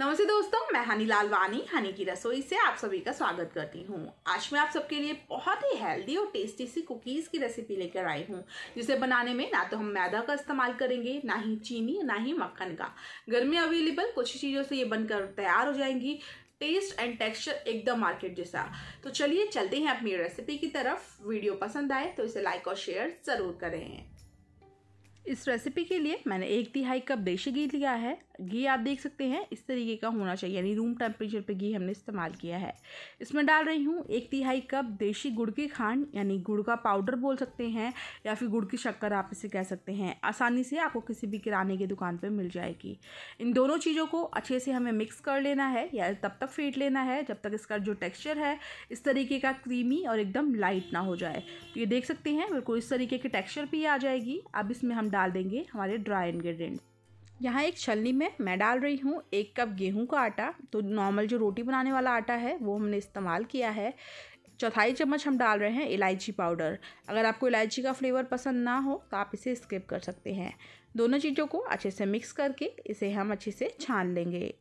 नमस्ते दोस्तों मैं हनी लाल वानी हनी की रसोई से आप सभी का स्वागत करती हूँ आज मैं आप सबके लिए बहुत ही हेल्दी और टेस्टी सी कुकीज़ की रेसिपी लेकर आई हूँ जिसे बनाने में ना तो हम मैदा का इस्तेमाल करेंगे ना ही चीनी ना ही मक्खन का घर में अवेलेबल कुछ चीज़ों से ये बनकर तैयार हो जाएंगी टेस्ट एंड टेक्सचर एकदम मार्केट जैसा तो चलिए चलते हैं अपनी रेसिपी की तरफ वीडियो पसंद आए तो इसे लाइक और शेयर ज़रूर करें इस रेसिपी के लिए मैंने एक तिहाई कप देशी घी लिया है घी आप देख सकते हैं इस तरीके का होना चाहिए यानी रूम टेम्परेचर पे घी हमने इस्तेमाल किया है इसमें डाल रही हूँ एक तिहाई कप देशी गुड़ की खांड यानी गुड़ का पाउडर बोल सकते हैं या फिर गुड़ की शक्कर आप इसे कह सकते हैं आसानी से आपको किसी भी किराने की दुकान पर मिल जाएगी इन दोनों चीज़ों को अच्छे से हमें मिक्स कर लेना है या तब तक फेंट लेना है जब तक इसका जो टेक्स्चर है इस तरीके का क्रीमी और एकदम लाइट ना हो जाए तो ये देख सकते हैं बिल्कुल इस तरीके की टेक्स्चर भी आ जाएगी अब इसमें हम डाल देंगे हमारे ड्राई इन्ग्रीडियंट यहाँ एक छलनी में मैं डाल रही हूँ एक कप गेहूं का आटा तो नॉर्मल जो रोटी बनाने वाला आटा है वो हमने इस्तेमाल किया है चौथाई चम्मच हम डाल रहे हैं इलायची पाउडर अगर आपको इलायची का फ्लेवर पसंद ना हो तो आप इसे स्किप कर सकते हैं दोनों चीज़ों को अच्छे से मिक्स करके इसे हम अच्छे से छान लेंगे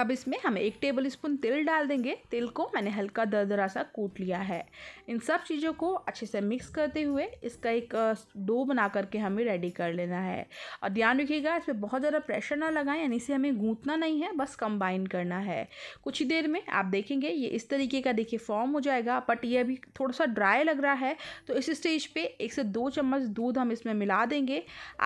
अब इसमें हम एक टेबल स्पून तेल डाल देंगे तेल को मैंने हल्का दरदरा सा कूट लिया है इन सब चीज़ों को अच्छे से मिक्स करते हुए इसका एक डो बना करके हमें रेडी कर लेना है और ध्यान रखिएगा इस पर बहुत ज़्यादा प्रेशर ना लगाएं यानी इसे हमें गूँथना नहीं है बस कंबाइन करना है कुछ ही देर में आप देखेंगे ये इस तरीके का देखिए फॉर्म हो जाएगा बट ये अभी थोड़ा सा ड्राई लग रहा है तो इस स्टेज पर एक से दो चम्मच दूध हम इसमें मिला देंगे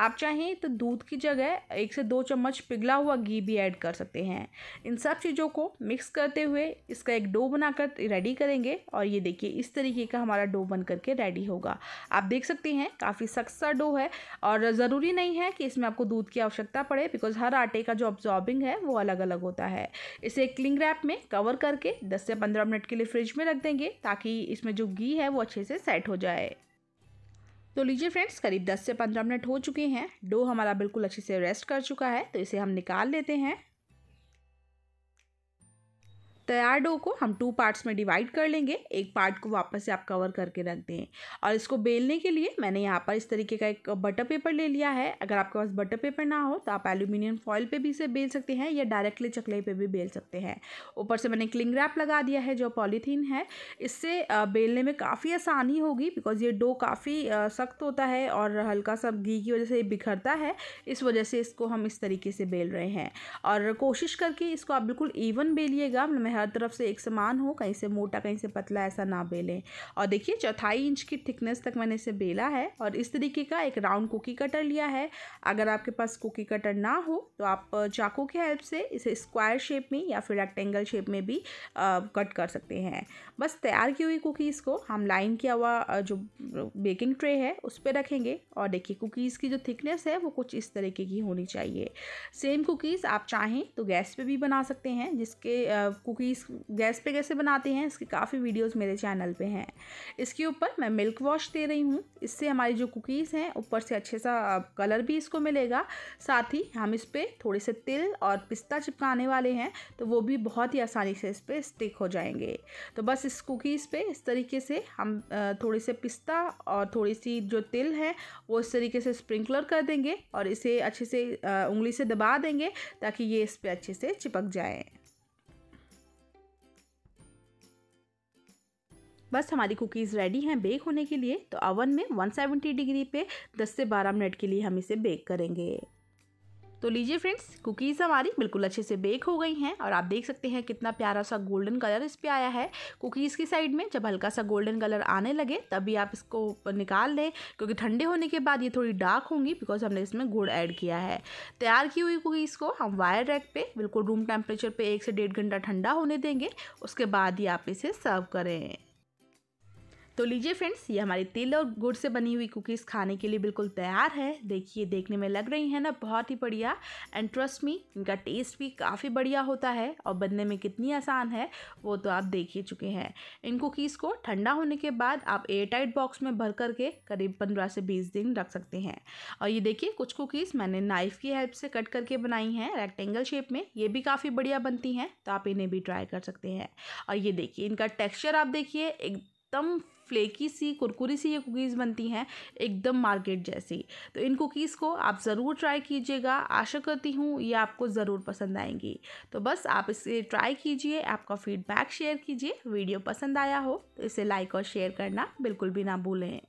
आप चाहें तो दूध की जगह एक से दो चम्मच पिघला हुआ घी भी ऐड कर सकते हैं इन सब चीज़ों को मिक्स करते हुए इसका एक डो बनाकर रेडी करेंगे और ये देखिए इस तरीके का हमारा डो बन करके रेडी होगा आप देख सकते हैं काफ़ी सख्त सा डो है और ज़रूरी नहीं है कि इसमें आपको दूध की आवश्यकता पड़े बिकॉज हर आटे का जो ऑब्जॉर्बिंग है वो अलग अलग होता है इसे क्लिंग रैप में कवर करके दस से पंद्रह मिनट के लिए फ्रिज में रख देंगे ताकि इसमें जो घी है वो अच्छे से सेट हो जाए तो लीजिए फ्रेंड्स करीब 10 से 15 मिनट हो चुके हैं डो हमारा बिल्कुल अच्छे से रेस्ट कर चुका है तो इसे हम निकाल लेते हैं तैयार डो को हम टू पार्ट्स में डिवाइड कर लेंगे एक पार्ट को वापस से आप कवर करके रख दें और इसको बेलने के लिए मैंने यहाँ पर इस तरीके का एक बटर पेपर ले लिया है अगर आपके पास बटर पेपर ना हो तो आप एल्यूमिनियम फॉइल पे भी इसे बेल सकते हैं या डायरेक्टली चकले पे भी बेल सकते हैं ऊपर से मैंने क्लिंग रैप लगा दिया है जो पॉलीथीन है इससे बेलने में काफ़ी आसानी होगी बिकॉज ये डो काफ़ी सख्त होता है और हल्का सा घी की वजह से बिखरता है इस वजह से इसको हम इस तरीके से बेल रहे हैं और कोशिश करके इसको आप बिल्कुल इवन बेलिएगा मैं हर तरफ से एक समान हो कहीं से मोटा कहीं से पतला ऐसा ना बेलें और देखिए चौथाई इंच की थिकनेस तक मैंने इसे बेला है और इस तरीके का एक राउंड कुकी कटर लिया है अगर आपके पास कुकी कटर ना हो तो आप चाकू की हेल्प से इसे स्क्वायर शेप में या फिर रेक्टेंगल शेप में भी कट कर सकते हैं बस तैयार की हुई कुकीज़ को हम लाइन किया हुआ जो बेकिंग ट्रे है उस पर रखेंगे और देखिए कुकीज़ की जो थिकनेस है वो कुछ इस तरीके की होनी चाहिए सेम कुकीज़ आप चाहें तो गैस पर भी बना सकते हैं जिसके कुकीज़ कि गैस पे कैसे बनाते हैं इसके काफ़ी वीडियोस मेरे चैनल पे हैं इसके ऊपर मैं मिल्क वॉश दे रही हूँ इससे हमारी जो कुकीज़ हैं ऊपर से अच्छे सा कलर भी इसको मिलेगा साथ ही हम इस पर थोड़े से तिल और पिस्ता चिपकाने वाले हैं तो वो भी बहुत ही आसानी से इस पर स्टिक हो जाएंगे तो बस इस कुकीज़ पर इस तरीके से हम थोड़े से पिस्ता और थोड़ी सी जो तिल है वो इस तरीके से स्प्रिंकलर कर देंगे और इसे अच्छे से उंगली से दबा देंगे ताकि ये इस पर अच्छे से चिपक जाए बस हमारी कुकीज़ रेडी हैं बेक होने के लिए तो अवन में 170 डिग्री पे 10 से 12 मिनट के लिए हम इसे बेक करेंगे तो लीजिए फ्रेंड्स कुकीज़ हमारी बिल्कुल अच्छे से बेक हो गई हैं और आप देख सकते हैं कितना प्यारा सा गोल्डन कलर इस पर आया है कुकीज़ की साइड में जब हल्का सा गोल्डन कलर आने लगे तभी आप इसको निकाल लें क्योंकि ठंडे होने के बाद ये थोड़ी डार्क होंगी बिकॉज हमने इसमें गुड़ ऐड किया है तैयार की हुई कुकीज़ को हम वायर रैक पर बिल्कुल रूम टेम्परेचर पर एक से डेढ़ घंटा ठंडा होने देंगे उसके बाद ही आप इसे सर्व करें तो लीजिए फ्रेंड्स ये हमारी तिल और गुड़ से बनी हुई कुकीज़ खाने के लिए बिल्कुल तैयार है देखिए देखने में लग रही है ना बहुत ही बढ़िया एंड ट्रस्ट मी इनका टेस्ट भी काफ़ी बढ़िया होता है और बनने में कितनी आसान है वो तो आप देख ही चुके हैं इन कुकीज़ को ठंडा होने के बाद आप एयरटाइट बॉक्स में भर करके करीब पंद्रह से बीस दिन रख सकते हैं और ये देखिए कुछ कुकीज़ मैंने नाइफ़ की हेल्प से कट करके बनाई हैं रेक्टेंगल शेप में ये भी काफ़ी बढ़िया बनती हैं तो आप इन्हें भी ट्राई कर सकते हैं और ये देखिए इनका टेक्स्चर आप देखिए एक एकदम फ्लेकी सी कुरकुरी सी ये कुकीज़ बनती हैं एकदम मार्केट जैसी तो इन कुकीज़ को आप ज़रूर ट्राई कीजिएगा आशा करती हूँ ये आपको ज़रूर पसंद आएंगी तो बस आप इसे ट्राई कीजिए आपका फीडबैक शेयर कीजिए वीडियो पसंद आया हो तो इसे लाइक और शेयर करना बिल्कुल भी ना भूलें